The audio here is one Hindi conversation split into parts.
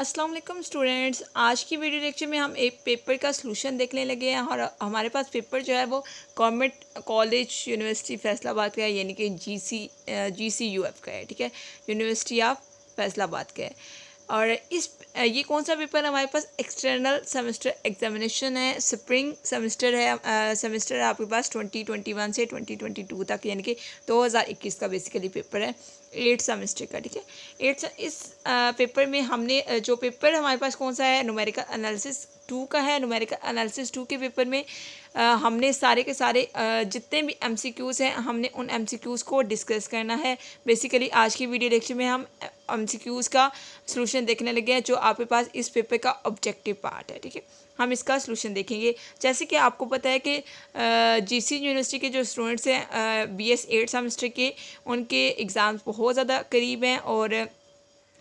अस्सलाम वालेकुम स्टूडेंट्स आज की वीडियो लेक्चर में हम एक पेपर का सलूशन देखने लगे हैं और हमारे पास पेपर जो है वो गवर्नमेंट कॉलेज यूनिवर्सिटी फैसलाबाद का है यानी कि जी सी जी सी यू एफ़ का है ठीक है यूनिवर्सिटी ऑफ फैसलाबाद का है और इस ये कौन सा पेपर हमारे पास एक्सटर्नल सेमेस्टर एग्जामिनेशन है स्प्रिंग सेमेस्टर है सेमेस्टर आपके पास ट्वेंटी ट्वेंटी वन से ट्वेंटी ट्वेंटी टू तक यानी कि दो हज़ार इक्कीस का बेसिकली पेपर है एट सेमेस्टर का ठीक है एट इस आ, पेपर में हमने जो पेपर हमारे पास कौन सा है नुमेरिकल एनालिसिस टू का है नुमेरिकल एनालिसिस टू के पेपर में आ, हमने सारे के सारे आ, जितने भी एम सी क्यूज़ हैं हमने उन एम सी क्यूज़ को डिस्कस करना है बेसिकली आज की वीडियो लेक्चर में हम एम का सोल्यूशन देखने लगे हैं जो आपके पास इस पेपर का ऑब्जेक्टिव पार्ट है ठीक है हम इसका सोल्यूशन देखेंगे जैसे कि आपको पता है कि जीसी यूनिवर्सिटी के जो स्टूडेंट्स हैं बी एस एट सेमेस्टर के उनके एग्ज़ाम्स बहुत ज़्यादा करीब हैं और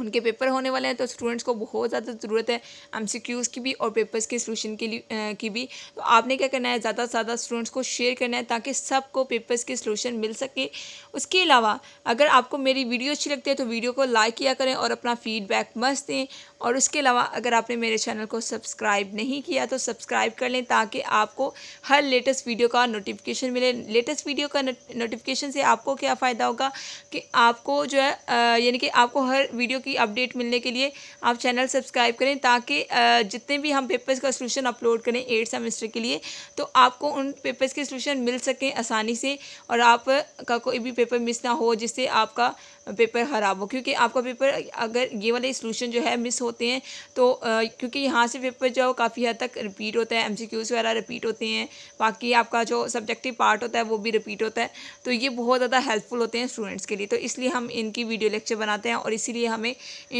उनके पेपर होने वाले हैं तो स्टूडेंट्स को बहुत ज़्यादा ज़रूरत है एम की भी और पेपर्स के सोल्यूशन के लिए आ, की भी तो आपने क्या करना है ज़्यादा से ज़्यादा स्टूडेंट्स को शेयर करना है ताकि सबको पेपर्स के सोल्यूशन मिल सके उसके अलावा अगर आपको मेरी वीडियो अच्छी लगती है तो वीडियो को लाइक किया करें और अपना फीडबैक मस्त दें और उसके अलावा अगर आपने मेरे चैनल को सब्सक्राइब नहीं किया तो सब्सक्राइब कर लें ताकि आपको हर लेटेस्ट वीडियो का नोटिफिकेशन मिले लेटेस्ट वीडियो का नोटिफिकेशन से आपको क्या फ़ायदा होगा कि आपको जो है यानी कि आपको हर वीडियो की अपडेट मिलने के लिए आप चैनल सब्सक्राइब करें ताकि जितने भी हम पेपर्स का सोल्यूशन अपलोड करें एट सेमेस्टर के लिए तो आपको उन पेपर्स के सोल्यूशन मिल सकें आसानी से और आपका कोई भी पेपर मिस ना हो जिससे आपका पेपर ख़राब हो क्योंकि आपका पेपर अगर ये वाले सोल्यूशन जो है मिस हो होते हैं तो क्योंकि यहाँ से पेपर जो है काफ़ी हद तक रिपीट होता है एम वगैरह रिपीट होते हैं बाकी आपका जो सब्जेक्टिव पार्ट होता है वो भी रिपीट होता है तो ये बहुत ज़्यादा हेल्पफुल होते हैं स्टूडेंट्स के लिए तो इसलिए हम इनकी वीडियो लेक्चर बनाते हैं और इसीलिए हमें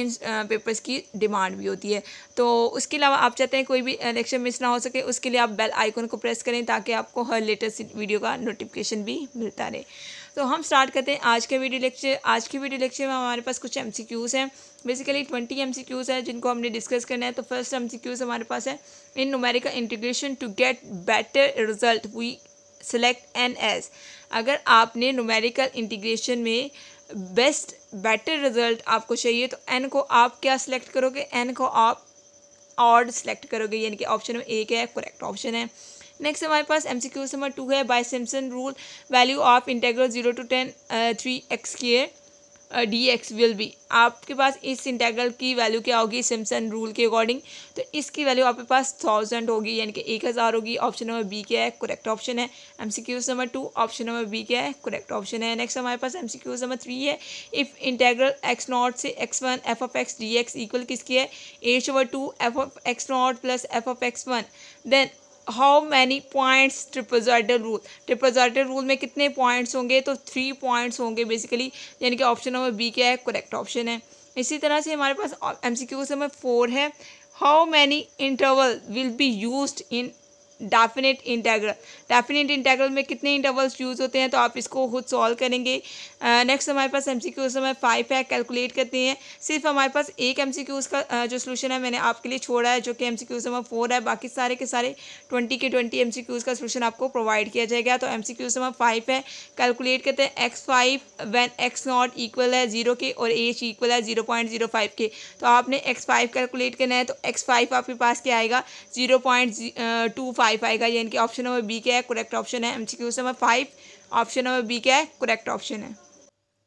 इन पेपर्स की डिमांड भी होती है तो उसके अलावा आप चाहते हैं कोई भी लेक्चर मिस ना हो सके उसके लिए आप बेल आइकन को प्रेस करें ताकि आपको हर लेटेस्ट वीडियो का नोटिफिकेशन भी मिलता रहे तो हम स्टार्ट करते हैं आज के वीडियो लेक्चर आज के वीडियो लेक्चर में हमारे पास कुछ एमसीक्यूज़ हैं बेसिकली ट्वेंटी एमसीक्यूज़ हैं जिनको हमने डिस्कस करना है तो फर्स्ट एमसीक्यूज़ हमारे पास है in numerical integration to get better result we select n s अगर आपने नुमेरिकल इंटीग्रेशन में बेस्ट बेटर रिजल्ट आपको चाहिए तो एन को आप क्या सिलेक्ट करोगे एन को आप ऑड सिलेक्ट करोगे यानी कि ऑप्शन में एक है करेक्ट ऑप्शन है नेक्स्ट हमारे पास एम सी नंबर टू है by Simpson rule value of integral zero to ten three x के डी एक्स विल बी आपके पास इस इंटेग्रल की वैल्यू क्या होगी सिम्सन रूल के अकॉर्डिंग तो इसकी वैल्यू आपके पास थाउजेंड होगी यानी कि एक हज़ार होगी ऑप्शन नंबर बी क्या है करेक्ट ऑप्शन है M C Qs number two option number B क्या है करेक्ट ऑप्शन है नेक्स्ट हमारे पास M C Qs number three है इफ़ इंटेग्रल एक्स नॉट से x one f of x d x equal किसकी है h over two f of x not plus f of x one then how many points trapezoidal rule trapezoidal rule में कितने पॉइंट्स होंगे तो थ्री पॉइंट्स होंगे बेसिकली यानी कि ऑप्शन नंबर बी क्या है करेक्ट ऑप्शन है इसी तरह से हमारे पास M C Q number four है how many interval will be use in definite integral definite integral में कितने इंटरवल्स यूज़ होते हैं तो आप इसको खुद सॉल्व करेंगे नेक्स्ट uh, हमारे पास एम सी क्यूज़ हमें फाइव है कैलकुलेट करते हैं सिर्फ हमारे पास एक एम सी क्यूज़ का uh, जो सोल्यूशन है मैंने आपके लिए छोड़ा है जो कि एम सी क्यूज़ हमें फोर है बाकी सारे के सारे ट्वेंटी के ट्वेंटी एम सी क्यूज़ का सोल्यूशन आपको प्रोवाइड किया जाएगा तो एम सी क्यूज़ हमें फाइव है कैलकुलेट करते हैं x five when x not equal है जीरो के और एच इक्वल है जीरो पॉइंट जीरो फाइव के तो आपने एक्स फाइव कैलकुलेट करना है तो एक्स फाइव आपके पास क्या आएगा zero point two five five आएगा ये इनके ऑप्शन नंबर बी क्या है करेक्ट ऑप्शन है M C Qs number five option number B क्या है करेक्ट ऑप्शन है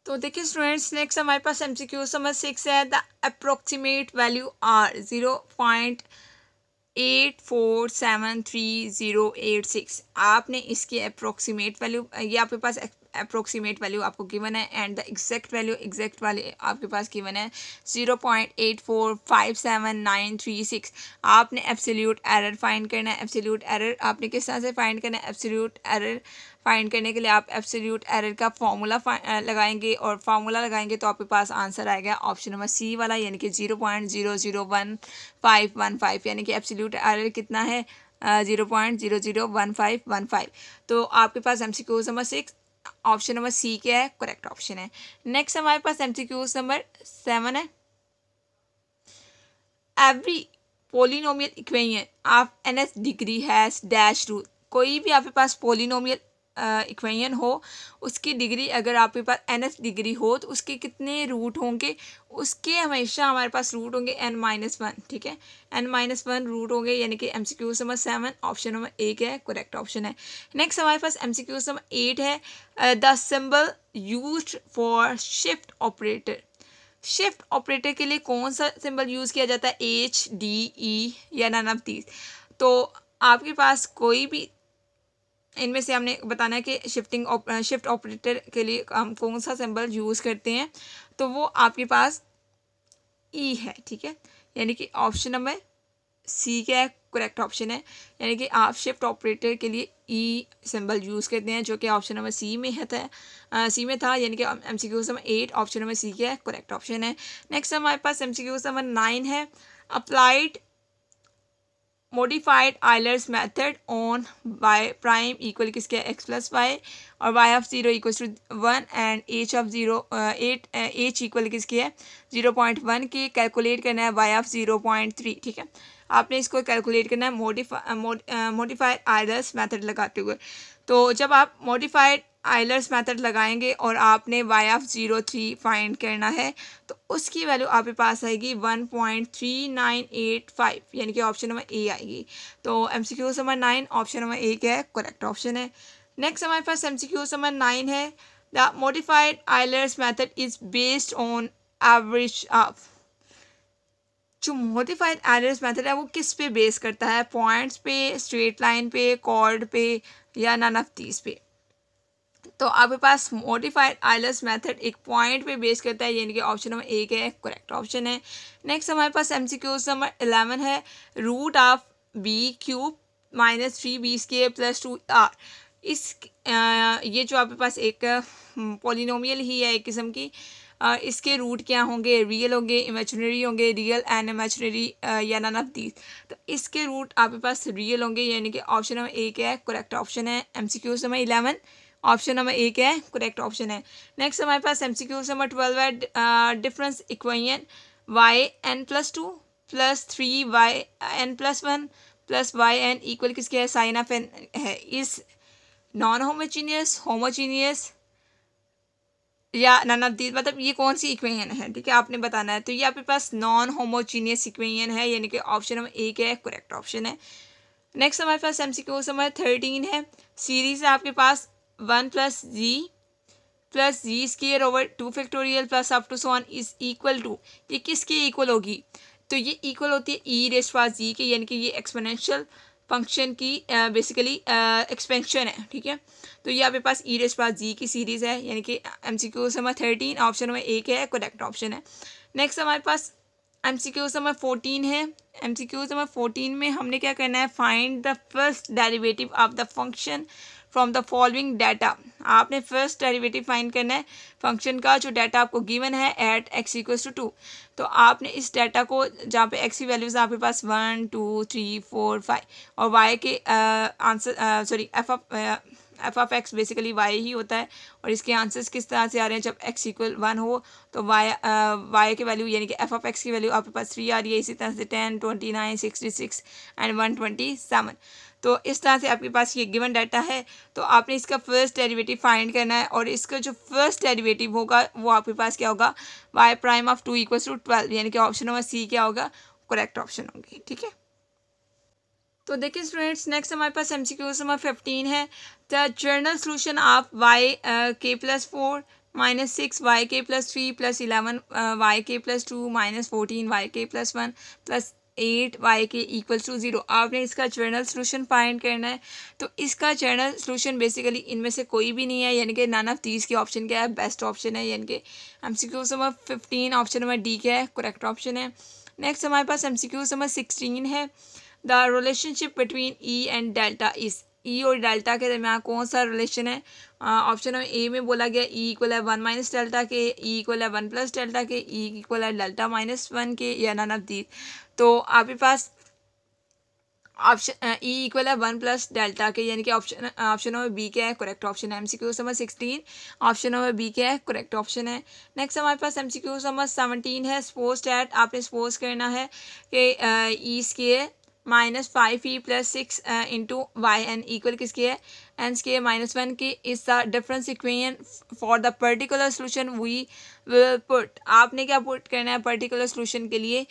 तो देखिए स्टूडेंट्स नेक्स्ट हमारे पास M C Qs number six है the approximate value are zero point eight four seven three zero eight six आपने इसकी अप्रोक्सीमेट वैल्यू ये आपके पास अप्रोक्सीमेट वैल्यू आपको गिवन है and the exact value exact वाले आपके पास गिवन है zero point eight four five seven nine three six आपने एब्सोल्यूट एरर फाइंड करना है एब्सोल्यूट एरर आपने किस तरह से फाइंड करना है एब्सोल्यूट एरर फाइंड करने के लिए आप एब्सोल्यूट एरर का फार्मूला लगाएंगे और फार्मूला लगाएंगे तो आपके पास आंसर आएगा ऑप्शन नंबर सी वाला यानी कि zero point zero zero one five one five यानी कि एब्सोल्यूट एरर कितना है zero point zero zero one five one five तो आपके पास M C Qs number six option number C क्या है करेक्ट ऑप्शन है नेक्स्ट हमारे पास एम नंबर सेवन है every polynomial equation of n s degree has dash root कोई भी आपके पास पोलिनोमियल इक्वेशन हो उसकी डिग्री अगर आपके पास एन डिग्री हो तो उसके कितने रूट होंगे उसके हमेशा हमारे पास रूट होंगे एन माइनस वन ठीक है एन माइनस वन रूट होंगे यानी कि M C Q number seven option number एक है करेक्ट ऑप्शन है नेक्स्ट हमारे पास M C Q number eight है the symbol use for shift operator shift operator के लिए कौन सा सिंबल यूज़ किया जाता है एच डी ई या नन ऑफ दीज तो आपके पास कोई भी इनमें से हमने बताना है कि शिफ्टिंग उप, शिफ्ट ऑपरेटर के लिए हम कौन सा सिंबल यूज़ करते हैं तो वो आपके पास ई e है ठीक है यानी कि ऑप्शन नंबर सी क्या करेक्ट ऑप्शन है यानी कि आप शिफ्ट ऑपरेटर के लिए ई सिंबल यूज़ करते हैं जो कि ऑप्शन नंबर सी में है था सी में था यानी कि M C Qs number eight option number C क्या करेक्ट ऑप्शन है नेक्स्ट हमारे पास M C Qs number nine है applied modified Euler's method on y prime equal किसके एक्स प्लस वाई और y of zero equal to one and h of zero eight equal equal किसकी है ज़ीरो पॉइंट वन की कैलकुलेट करना है Y of zero point three ठीक है आपने इसको कैलकुलेट करना है मोडिफाई मोडिफाइड आयलर्स मैथड लगाते हुए तो जब आप मोडिफाइड आइलर्स मेथड लगाएंगे और आपने y of zero three find करना है तो उसकी वैल्यू आपके पास आएगी one point three nine eight five यानी कि ऑप्शन नंबर ए आएगी तो M C Q number nine option number A क्या है करेक्ट ऑप्शन है नेक्स्ट हमारे पास M C Q number nine है the modified Euler's method is based on average of जो मोडिफाइड आइलर्स मैथड है वो किस पे बेस करता है पॉइंट्स पे स्ट्रेट लाइन पे कॉर्ड पे या नन ऑफ तीस पे तो आपके पास मॉडिफाइड आइलस मेथड एक पॉइंट पे बेस करता है यानी कि ऑप्शन नंबर ए के करेक्ट ऑप्शन है नेक्स्ट हमारे पास M C Qs number eleven है root of B cube minus three B square plus two R is आ, ये जो आपके पास एक पोलिनोमियल हम्म, ही है एक किस्म की आ, इसके रूट क्या होंगे रियल होंगे इमेजनरी होंगे रियल एंड इमेजनरी या नन ऑफ दीज तो इसके रूट आपके पास रियल होंगे यानी कि ऑप्शन नंबर ए है करेक्ट ऑप्शन है M C Qs number eleven option number एक है करेक्ट ऑप्शन है नेक्स्ट हमारे पास M C Q number twelve है difference equation Y N plus two plus three Y N plus one plus Y N equal किसके है साइन ऑफ एन है इस नॉन होमोजीनियस होमोजीनियस या नन ऑफ दीज मतलब ये कौन सी इक्वेशन है ठीक है आपने बताना है तो ये आपके पास नॉन होमोजीनियस इक्वेशन है यानी कि ऑप्शन नंबर एक है करेक्ट ऑप्शन है नेक्स्ट हमारे पास एम सी क्यू समय थर्टीन है सीरीज है आपके पास one plus G plus G square over two factorial plus up to सोन इज इक्वल टू ये किसके इक्वल होगी तो ये इक्वल होती है ई रेस पास जी के यानी कि ये एक्सपोनेंशियल फंक्शन की बेसिकली एक्सपेंशन है ठीक है तो ये आपके पास ई रेस पास जी की सीरीज़ है यानी कि एम सी क्यू समय थर्टीन ऑप्शन में एक है करेक्ट ऑप्शन है नेक्स्ट हमारे पास एम सी क्यू समय फोर्टीन है एम सी क्यू समय फोर्टीन में हमने क्या करना है find the first derivative of the function from the following data आपने फर्स्ट डेरिवेटिव फाइंड करना है फंक्शन का जो डाटा आपको गिवन है at X equals to two तो आपने इस डाटा को जहाँ पे एक्स की वैल्यूज़ आपके पास one two three four five और वाई के answer sorry F F of X basically Y ही होता है और इसके आंसर्स किस तरह से आ रहे हैं जब एक्स इक्वल वन हो तो वाई वाई की वैल्यू यानी कि एफ ऑफ एक्स की वैल्यू आपके पास थ्री आ रही है इसी तरह से ten twenty nine sixty six and one twenty seven तो इस तरह से आपके पास ये गिवन डाटा है तो आपने इसका फर्स्ट डेरिवेटिव फाइंड करना है और इसका जो फर्स्ट डेरिवेटिव होगा वो आपके पास क्या होगा Y prime of two equals to twelve यानी कि ऑप्शन नंबर सी क्या होगा करेक्ट ऑप्शन होंगे ठीक है तो देखिए स्टूडेंट्स नेक्स्ट हमारे पास M C Qs number fifteen है the general solution of Y K plus four minus six Y K plus three plus eleven Y K plus two minus fourteen Y K plus one plus eight Y K equal to zero आपने इसका जर्नल सोल्यूशन फाइंड करना है तो इसका जर्नल सोल्यूशन बेसिकली इनमें से कोई भी नहीं है यानी कि नान ऑफ तीस के ऑप्शन क्या है बेस्ट ऑप्शन है यानी कि एम सी क्यू समय फिफ्टीन ऑप्शन नंबर डी क्या है करेक्ट ऑप्शन है नेक्स्ट हमारे पास एम सी क्यू समय सिक्सटीन है the relationship between E and delta is E और डेल्टा के दरमियान कौन सा रिलेशन है ऑप्शन नंबर ए में बोला गया ई e इक्वल है वन माइनस डेल्टा के ई e इक्वल है वन प्लस डेल्टा के ई e इक्वल है डेल्टा माइनस वन के या नन ऑफ दीज तो आपके पास ऑप्शन ई इक्वल है वन प्लस डेल्टा के यानी कि ऑप्शन ऑप्शन नंबर बी क्या है करेक्ट ऑप्शन है MCQ number sixteen option number B क्या है करेक्ट ऑप्शन है नेक्स्ट हमारे पास एमसीक्यू नंबर सेवनटीन है स्पोज डेट आपने स्पोज करना है कि E square minus five E plus six into Y N equal किसके है एन स्केयर माइनस वन की is the difference equation for the particular solution we will put आपने क्या पुट करना है पर्टिकुलर सोल्यूशन के लिए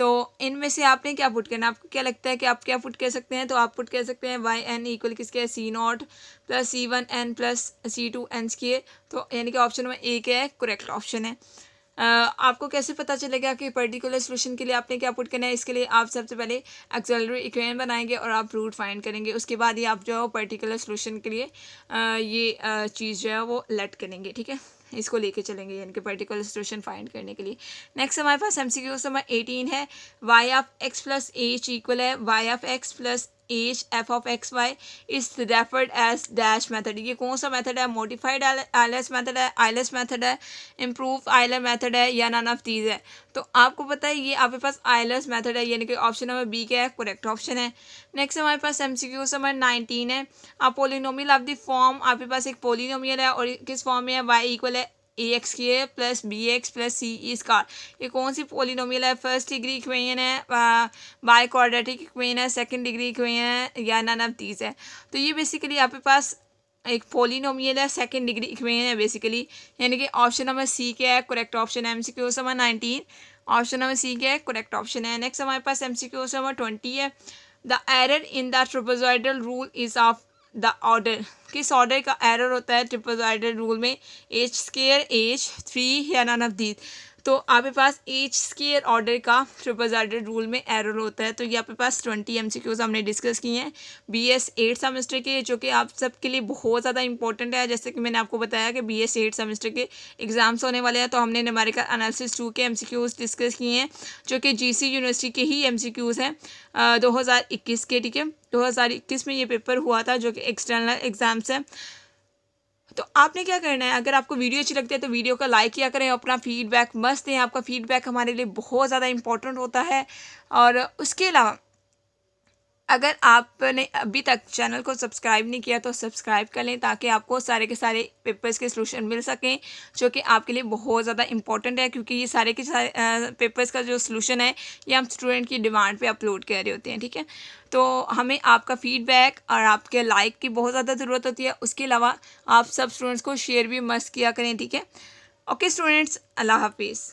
तो इनमें से आपने क्या पुट करना आपको क्या लगता है कि आप क्या पुट कर सकते हैं तो आप पुट कर सकते हैं वाई एन इक्वल किसके C naught plus C one N plus C two N के तो यानी कि ऑप्शन नंबर ए क्या है करेक्ट ऑप्शन है Uh, आपको कैसे पता चलेगा कि पर्टिकुलर सोल्यूशन के लिए आपने क्या पुट करना है इसके लिए आप सबसे पहले एक्सेलरी इक्वेशन बनाएंगे और आप रूट फाइंड करेंगे उसके बाद ही आप जो है पर्टिकुलर सोल्यूशन के लिए uh, ये uh, चीज़ जो है वो लेट करेंगे ठीक है इसको लेके चलेंगे यानी कि पर्टिकुलर सिचुएशन फाइंड करने के लिए नेक्स्ट हमारे पास M C Q number eighteen है Y of X plus H equal है Y of X plus H F of X Y is referred as dash method ये कौन सा मैथड है मोडिफाइड आईलेस मैथड है आईलेस मैथड है इम्प्रूव आईलर मेथड है या नन ऑफ दीज है तो आपको पता है ये आपके पास आईलेस मैथड है यानी कि ऑप्शन नंबर बी क्या है करेक्ट ऑप्शन है नेक्स्ट हमारे पास M C Q number nineteen है आप पोलिनोमियल ऑफ द फॉर्म आपके पास एक पोलिनोमियल है और किस फॉर्म में है वाई इक्वल है ए एक्स के plus B X plus C ई कार ये कौन सी पोलिनोमियल है फर्स्ट डिग्री इक्वेशन है बाई क्वाड्रेटिक इक्वेशन है सेकेंड डिग्री इक्वेशन है या नन ऑफ दीज है तो ये बेसिकली आपके पास एक पोलिनोमियल है सेकेंड डिग्री इक्वेशन है बेसिकली यानी कि ऑप्शन नंबर सी क्या है करेक्ट ऑप्शन है M C Qs number nineteen option number C क्या है करेक्ट ऑप्शन है नेक्स्ट हमारे पास M C Qs number twenty है the error in the trapezoidal rule is of the order किस ऑर्डर का एरर होता है ट्रिपल ऑर्डर रूल में एज स्केयर एज थ्री या नन ऑफ दीज तो आपके पास एच स्केयर ऑर्डर का ट्रिपल आर्डर रूल में एरर होता है तो ये आपके पास ट्वेंटी एम हमने डिस्कस किए हैं बी एस एट सेमेस्टर के जो कि आप सबके लिए बहुत ज़्यादा इंपॉर्टेंट है जैसे कि मैंने आपको बताया कि बी एस एट सेमेस्टर के एग्ज़ाम्स होने वाले हैं तो हमने हमारे का अनालिस टू के एम डिस्कस किए हैं जो कि जी यूनिवर्सिटी के ही एम हैं दो के ठीक है इक्कीस में ये पेपर हुआ था जो कि एक्सटर्नल एग्ज़ाम्स हैं तो आपने क्या करना है अगर आपको वीडियो अच्छी लगती है तो वीडियो का लाइक किया करें अपना फीडबैक मस्त दें आपका फीडबैक हमारे लिए बहुत ज़्यादा इंपॉर्टेंट होता है और उसके अलावा अगर आपने अभी तक चैनल को सब्सक्राइब नहीं किया तो सब्सक्राइब कर लें ताकि आपको सारे के सारे पेपर्स के सलूशन मिल सकें जो कि आपके लिए बहुत ज़्यादा इंपॉर्टेंट है क्योंकि ये सारे के सारे पेपर्स का जो सलूशन है ये हम स्टूडेंट की डिमांड पे अपलोड कर रहे होते हैं ठीक है तो हमें आपका फ़ीडबैक और आपके लाइक की बहुत ज़्यादा ज़रूरत होती है उसके अलावा आप सब स्टूडेंट्स को शेयर भी मस्त किया करें ठीक है ओके स्टूडेंट्स अल्लाह हाफिज़